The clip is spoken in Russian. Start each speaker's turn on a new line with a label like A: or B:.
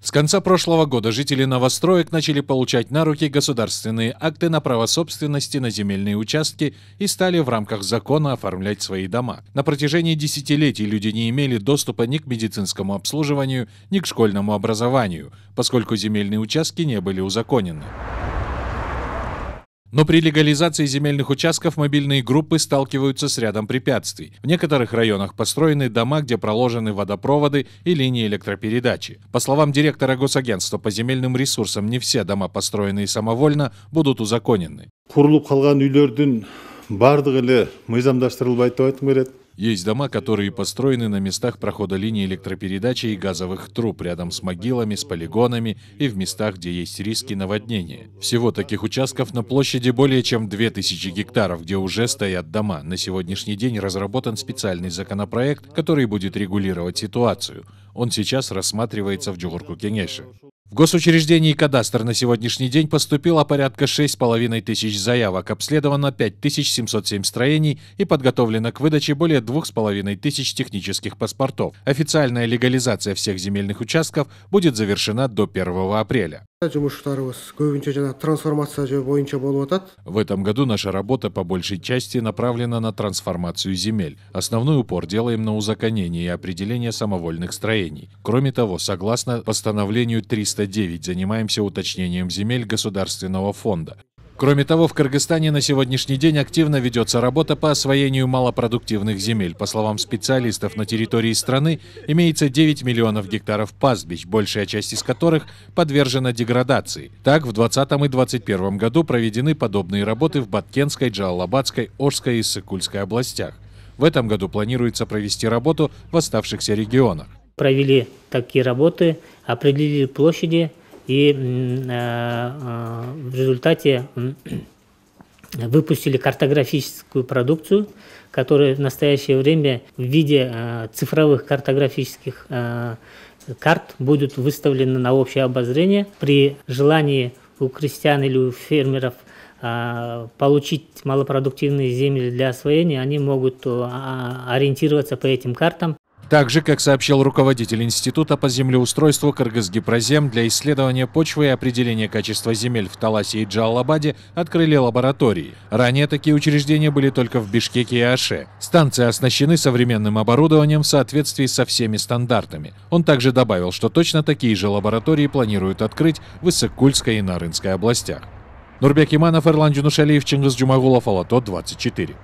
A: С конца прошлого года жители новостроек начали получать на руки государственные акты на право собственности на земельные участки и стали в рамках закона оформлять свои дома. На протяжении десятилетий люди не имели доступа ни к медицинскому обслуживанию, ни к школьному образованию, поскольку земельные участки не были узаконены. Но при легализации земельных участков мобильные группы сталкиваются с рядом препятствий. В некоторых районах построены дома, где проложены водопроводы и линии электропередачи. По словам директора Госагентства по земельным ресурсам, не все дома, построенные самовольно, будут узаконены. Есть дома, которые построены на местах прохода линии электропередачи и газовых труб, рядом с могилами, с полигонами и в местах, где есть риски наводнения. Всего таких участков на площади более чем 2000 гектаров, где уже стоят дома. На сегодняшний день разработан специальный законопроект, который будет регулировать ситуацию. Он сейчас рассматривается в Джугурку Кенеше. В госучреждении «Кадастр» на сегодняшний день поступило порядка 6,5 тысяч заявок, обследовано 5707 строений и подготовлено к выдаче более 2,5 тысяч технических паспортов. Официальная легализация всех земельных участков будет завершена до 1 апреля в этом году наша работа по большей части направлена на трансформацию земель основной упор делаем на узаконение и определение самовольных строений кроме того согласно постановлению 309 занимаемся уточнением земель государственного фонда Кроме того, в Кыргызстане на сегодняшний день активно ведется работа по освоению малопродуктивных земель. По словам специалистов, на территории страны имеется 9 миллионов гектаров пастбищ, большая часть из которых подвержена деградации. Так, в 2020 и 2021 году проведены подобные работы в Баткенской, Джалалабадской, Ожской и Сыкульской областях. В этом году планируется провести работу в оставшихся регионах.
B: Провели такие работы, определили площади и э, э, в результате выпустили картографическую продукцию, которая в настоящее время в виде э, цифровых картографических карт будет выставлена на общее обозрение. При желании у крестьян или у фермеров получить малопродуктивные земли для освоения, они могут а, ориентироваться по этим картам.
A: Так же, как сообщил руководитель Института по землеустройству Кыргызгипрозем, для исследования почвы и определения качества земель в Таласе и Джалабаде открыли лаборатории. Ранее такие учреждения были только в Бишкеке и Аше. Станции оснащены современным оборудованием в соответствии со всеми стандартами. Он также добавил, что точно такие же лаборатории планируют открыть в Иссык-Кульской и Нарынской областях. Нурбек Иманов,
B: Ирлан Джунушалиев, Чингиз Джумагулов, Алато, 24.